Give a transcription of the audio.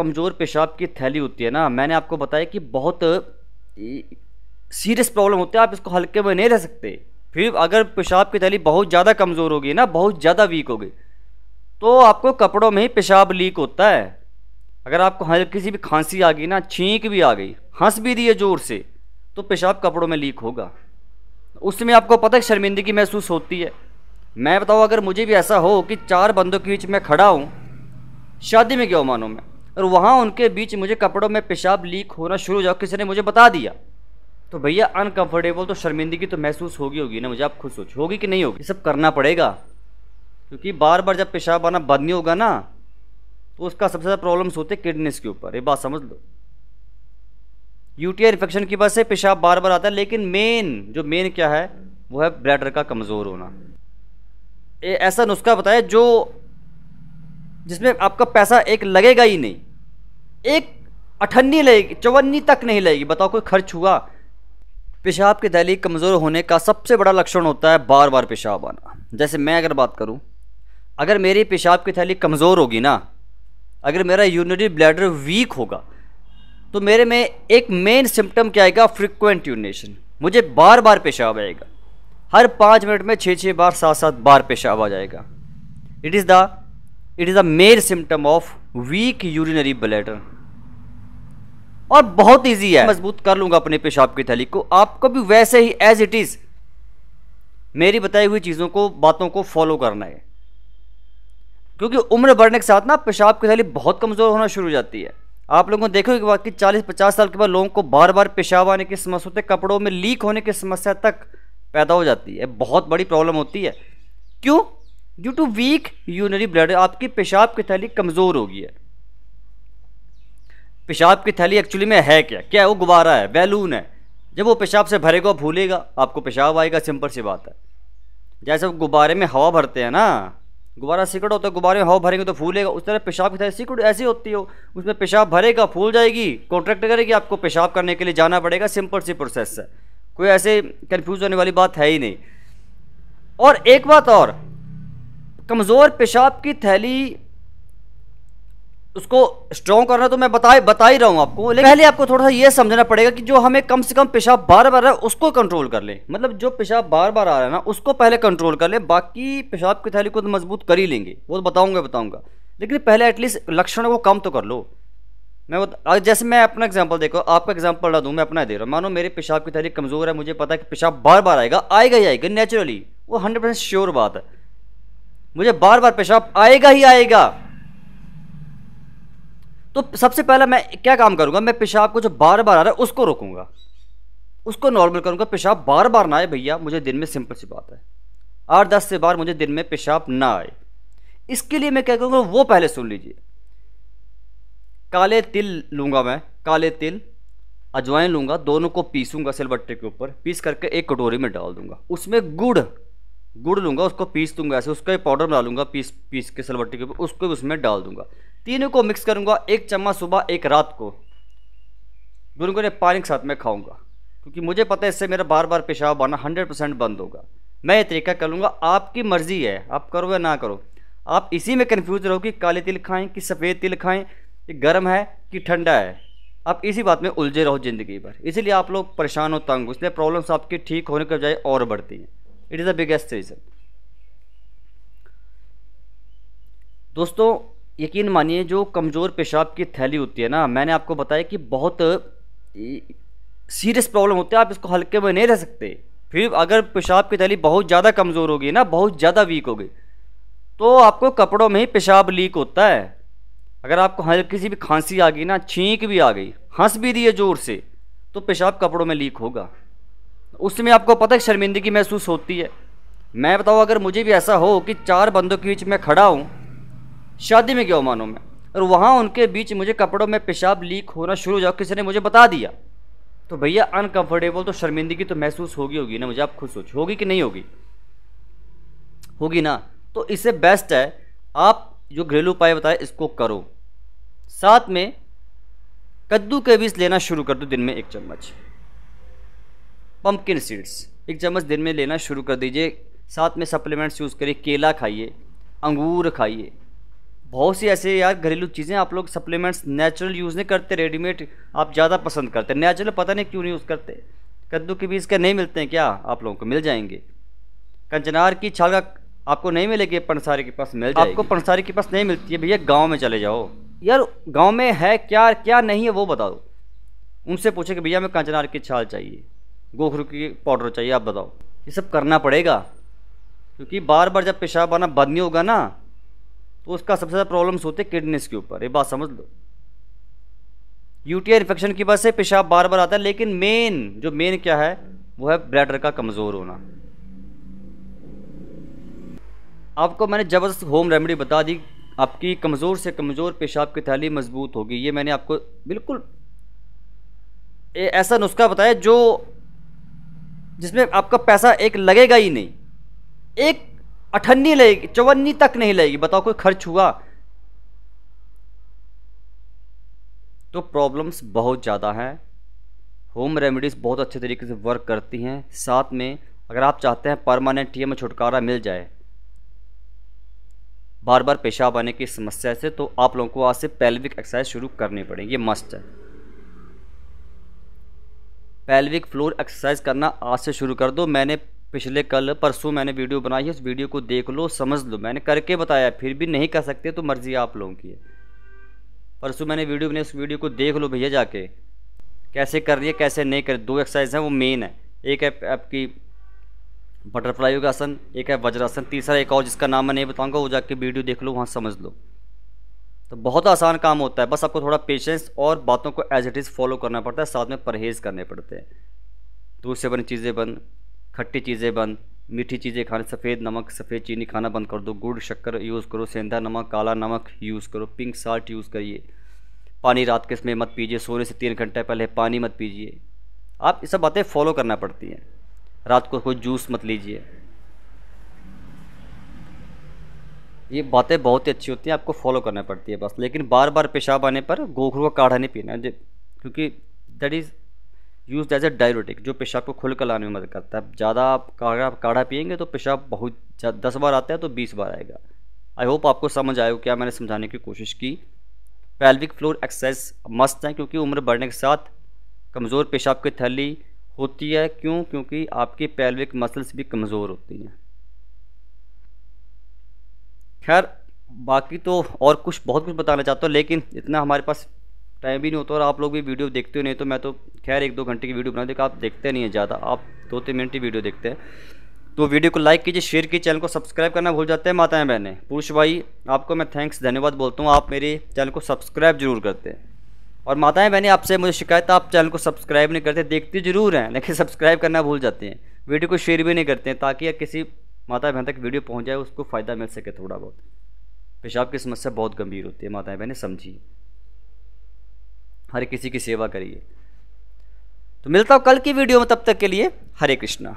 कमज़ोर पेशाब की थैली होती है ना मैंने आपको बताया कि बहुत सीरियस प्रॉब्लम होती है आप इसको हल्के में नहीं रह सकते फिर अगर पेशाब की थैली बहुत ज़्यादा कमज़ोर होगी ना बहुत ज़्यादा वीक होगी तो आपको कपड़ों में ही पेशाब लीक होता है अगर आपको हल्की किसी भी खांसी आ गई ना छींक भी आ गई हंस भी दिए ज़ोर से तो पेशाब कपड़ों में लीक होगा उसमें आपको पता है शर्मिंदगी महसूस होती है मैं बताऊँ अगर मुझे भी ऐसा हो कि चार बंदों के बीच में खड़ा हूँ शादी में गया मानो मैं और वहाँ उनके बीच मुझे कपड़ों में पेशाब लीक होना शुरू हो जाओ किसी ने मुझे बता दिया तो भैया अनकंफर्टेबल तो शर्मिंदगी तो महसूस होगी होगी ना मुझे आप खुद सोच होगी कि नहीं होगी ये सब करना पड़ेगा क्योंकि बार बार जब पेशाब आना बंद नहीं होगा ना तो उसका सबसे ज़्यादा प्रॉब्लम्स होते हैं किडनीस के ऊपर ये बात समझ लो यूटीआई इन्फेक्शन की वजह से पेशाब बार बार आता है लेकिन मेन जो मेन क्या है वो है ब्लैडर का कमज़ोर होना ऐसा नुस्खा बताया जो जिसमें आपका पैसा एक लगेगा ही नहीं एक अठन्नी लगेगी चौवन्नी तक नहीं लगेगी बताओ कोई खर्च हुआ पेशाब के दहली कमज़ोर होने का सबसे बड़ा लक्षण होता है बार बार पेशाब आना जैसे मैं अगर बात करूं अगर मेरी पेशाब की थैली कमज़ोर होगी ना अगर मेरा यूरिनरी ब्लैडर वीक होगा तो मेरे में एक मेन सिम्टम क्या आएगा फ्रिक्वेंट यूरिनेशन मुझे बार बार पेशाब आएगा हर पाँच मिनट में छः छः बार सात सात बार पेशाब आ जाएगा it is the it is the main symptom of weak urinary bladder और बहुत ईजी है मजबूत कर लूँगा अपने पेशाब की थैली को आपको भी वैसे ही एज इट इज़ मेरी बताई हुई चीज़ों को बातों को फॉलो करना है क्योंकि उम्र बढ़ने के साथ ना पेशाब की थैली बहुत कमज़ोर होना शुरू हो जाती है आप लोगों को देखो कि बाकी चालीस पचास साल के बाद लोगों को बार बार पेशाब आने की समस्या होते कपड़ों में लीक होने की समस्या तक पैदा हो जाती है बहुत बड़ी प्रॉब्लम होती है क्यों due to weak urinary bladder आपकी पेशाब की थैली कमज़ोर होगी है पेशाब की थैली एक्चुअली में है क्या क्या वो गुब्बारा है बैलून है जब वो पेशाब से भरेगा भूलेगा आपको पेशाब आएगा सिंपल सी बात है जैसे वो गुब्बारे में हवा भरते हैं ना गुब्बारा सिकड़ होता है गुब्बारे में हवा भरेंगे तो फूलेगा उस तरह पेशाब की थैली सिकड़ ऐसी होती हो उसमें पेशाब भरेगा फूल जाएगी कॉन्ट्रैक्ट करेगी आपको पेशाब करने के लिए जाना पड़ेगा सिंपल सी प्रोसेस है कोई ऐसे कन्फ्यूज होने वाली बात है ही नहीं और एक बात और कमज़ोर पेशाब की थैली उसको स्ट्रॉन्ग करना तो मैं बताए बता ही रहा हूँ आपको लेकिन पहले आपको थोड़ा सा ये समझना पड़ेगा कि जो हमें कम से कम पेशाब बार बार आ रहा है उसको कंट्रोल कर ले मतलब जो पेशाब बार बार आ रहा है ना उसको पहले कंट्रोल कर ले बाकी पेशाब की थैली को तो मजबूत कर ही लेंगे वो तो बताऊँगा बताऊँगा लेकिन पहले एटलीस्ट लक्षण को कम तो कर लो मैं बता जैसे मैं अपना एग्जाम्पल देखो आपका एग्जाम्पल ला दूँ मैं अपना दे रहा हूँ मानो मेरे पेशाब की थैली कमज़ोर है मुझे पता है कि पेशाब बार बार आएगा आएगा ही आएगा नेचुरली वो हंड्रेड परसेंट श्योर बात है मुझे बार बार पेशाब आएगा ही आएगा तो सबसे पहला मैं क्या काम करूँगा मैं पेशाब को जो बार बार आ रहा है उसको रोकूंगा उसको नॉर्मल करूँगा पेशाब बार बार ना आए भैया मुझे दिन में सिंपल सी बात है आठ दस से बार मुझे दिन में पेशाब ना आए इसके लिए मैं क्या करूँगा वो पहले सुन लीजिए काले तिल लूँगा मैं काले तिल अजवाइन लूँगा दोनों को पीसूँगा सिलबट्टे के ऊपर पीस करके एक कटोरी में डाल दूंगा उसमें गुड़ गुड़ लूँगा उसको पीस दूँगा ऐसे उसका पाउडर बना लूँगा पीस पीस के सिलबट्टे के ऊपर उसको भी उसमें डाल दूंगा तीनों को मिक्स करूँगा एक चम्मच सुबह एक रात को दोनों को पानी के साथ में खाऊँगा क्योंकि मुझे पता है इससे मेरा बार बार पेशाब आना हंड्रेड परसेंट बंद होगा मैं ये तरीका कर लूँगा आपकी मर्ज़ी है आप करो या ना करो आप इसी में कन्फ्यूज रहो कि काले तिल खाएं कि सफ़ेद तिल खाएं कि गर्म है कि ठंडा है आप इसी बात में उलझे रहो ज़िंदगी भर इसीलिए आप लोग परेशान हो तंग हो इसलिए प्रॉब्लम्स आपके ठीक होने के बजाय और बढ़ती हैं it is the biggest reason दोस्तों यकीन मानिए जो कमज़ोर पेशाब की थैली होती है ना मैंने आपको बताया कि बहुत सीरियस प्रॉब्लम होती है आप इसको हल्के में नहीं रह सकते फिर अगर पेशाब की थैली बहुत ज़्यादा कमज़ोर होगी ना बहुत ज़्यादा वीक होगी तो आपको कपड़ों में ही पेशाब लीक होता है अगर आपको हल्की किसी भी खांसी आ गई ना छींक भी आ गई हंस भी दिए ज़ोर से तो पेशाब कपड़ों में लीक होगा उसमें आपको पता है शर्मिंदगी महसूस होती है मैं बताऊँ अगर मुझे भी ऐसा हो कि चार बंदों के बीच में खड़ा हूँ शादी में गया मानो में और वहाँ उनके बीच मुझे कपड़ों में पेशाब लीक होना शुरू हो जाओ किसी ने मुझे बता दिया तो भैया अनकंफर्टेबल तो शर्मिंदगी तो महसूस होगी होगी ना मुझे आप खुद सोच होगी कि नहीं होगी होगी ना तो इससे बेस्ट है आप जो घरेलू उपाय बताए इसको करो साथ में कद्दू के बीज लेना शुरू कर दो दिन में एक चम्मच पम्पकिन सीड्स एक चम्मच दिन में लेना शुरू कर दीजिए साथ में सप्लीमेंट्स यूज़ करिए केला खाइए अंगूर खाइए बहुत सी ऐसे यार घरेलू चीज़ें आप लोग सप्लीमेंट्स नेचुरल यूज़ नहीं करते रेडीमेड आप ज़्यादा पसंद करते नेचुरल पता नहीं क्यों नहीं यूज़ करते कद्दू के बीज के नहीं मिलते हैं क्या आप लोगों को मिल जाएंगे कंचनार की छाल का आपको नहीं मिलेगी पंसारी के पास मिल जाएगी आपको पंसारी के पास नहीं मिलती है भैया गाँव में चले जाओ यार गाँव में है क्या क्या नहीं है वो बताओ उनसे पूछे कि भैया हमें कंचनार की छाल चाहिए गोखरू की पाउडर चाहिए आप बताओ ये सब करना पड़ेगा क्योंकि बार बार जब पेशाब आना बंद नहीं होगा ना तो उसका सबसे ज़्यादा प्रॉब्लम्स होते हैं किडनीस के ऊपर ये बात समझ लो यूटीआई इन्फेक्शन की वजह से पेशाब बार बार आता है लेकिन मेन जो मेन क्या है वो है ब्लैडर का कमज़ोर होना आपको मैंने ज़बरदस्त होम रेमेडी बता दी आपकी कमज़ोर से कमज़ोर पेशाब की थैली मजबूत होगी ये मैंने आपको बिल्कुल ऐसा नुस्खा बताया जो जिसमें आपका पैसा एक लगेगा ही नहीं एक अठन्नी लगेगी चौवन्नी तक नहीं लगेगी बताओ कोई खर्च हुआ तो प्रॉब्लम्स बहुत ज़्यादा हैं होम रेमेडीज़ बहुत अच्छे तरीके से वर्क करती हैं साथ में अगर आप चाहते हैं परमानेंट ये में छुटकारा मिल जाए बार बार पेशाब आने की समस्या से तो आप लोगों को आज से पैल्विक एक्सरसाइज शुरू करनी पड़ेगी ये मस्ट है पैल्विक फ्लोर एक्सरसाइज करना आज से शुरू कर दो मैंने पिछले कल परसों मैंने वीडियो बनाई है उस वीडियो को देख लो समझ लो मैंने करके बताया फिर भी नहीं कर सकते तो मर्ज़ी आप लोगों की है परसों मैंने वीडियो बनाई उस वीडियो को देख लो भैया जाके कैसे कर रही है कैसे नहीं कर दो एक्सरसाइज हैं वो मेन है एक है आपकी बटरफ्लाई आसन एक है वज्रासन तीसरा एक और जिसका नाम मैं नहीं बताऊँगा वो जाके वीडियो देख लो वहाँ समझ लो तो बहुत आसान काम होता है बस आपको थोड़ा पेशेंस और बातों को एज इट इज़ फॉलो करना पड़ता है साथ में परहेज़ करने पड़ते हैं दूसरे बन चीज़ें बन खट्टी चीज़ें बंद मीठी चीज़ें खाने सफ़ेद नमक सफ़ेद चीनी खाना बंद कर दो गुड़ शक्कर यूज़ करो सेंधा नमक काला नमक यूज़ करो पिंक साल्ट यूज़ करिए पानी रात के समय मत पीजिए सोने से तीन घंटे पहले पानी मत पीजिए आप ये सब बातें फॉलो करना पड़ती हैं रात को कोई जूस मत लीजिए ये बातें बहुत ही अच्छी होती हैं आपको फॉलो करना पड़ती है बस लेकिन बार बार पेशाब आने पर गोखरू का काढ़ा नहीं पीना क्योंकि that is use as a diuretic जो पेशाब को खुलकर लाने में मदद करता है ज़्यादा आप काढ़ा काढ़ा पियेंगे तो पेशाब बहुत दस बार आता है तो बीस बार आएगा आई होप आपको समझ आए क्या मैंने समझाने की कोशिश की पैल्विक फ्लोर एक्सरसाइज मस्त है क्योंकि उम्र बढ़ने के साथ कमज़ोर पेशाब की थैली होती है क्यों क्योंकि आपकी पैल्विक मसल्स भी कमज़ोर होती हैं खैर बाकी तो और कुछ बहुत कुछ बताना चाहता हूँ लेकिन इतना हमारे पास टाइम भी नहीं होता और आप लोग भी वीडियो देखते हो नहीं तो मैं तो खैर एक दो घंटे की वीडियो बनाते आप देखते नहीं है ज़्यादा आप दो तीन मिनट की वीडियो देखते हैं तो वीडियो को लाइक कीजिए शेयर कीजिए चैनल को सब्सक्राइब करना भूल जाते हैं माताएं बहनें पुरुष भाई आपको मैं थैंक्स धन्यवाद बोलता हूँ आप मेरे चैनल को सब्सक्राइब जरूर करते हैं और माताएं बहनें आपसे मुझे शिकायत आप चैनल को सब्सक्राइब नहीं करते देखते जरूर हैं लेकिन सब्सक्राइब करना भूल जाते हैं वीडियो को शेयर भी नहीं करते हैं ताकि किसी माता बहन तक वीडियो पहुँच जाए उसको फ़ायदा मिल सके थोड़ा बहुत पेशाब की समस्या बहुत गंभीर होती है माताएँ बहनें समझिए हर किसी की सेवा करिए तो मिलता हूँ कल की वीडियो में तब तक के लिए हरे कृष्णा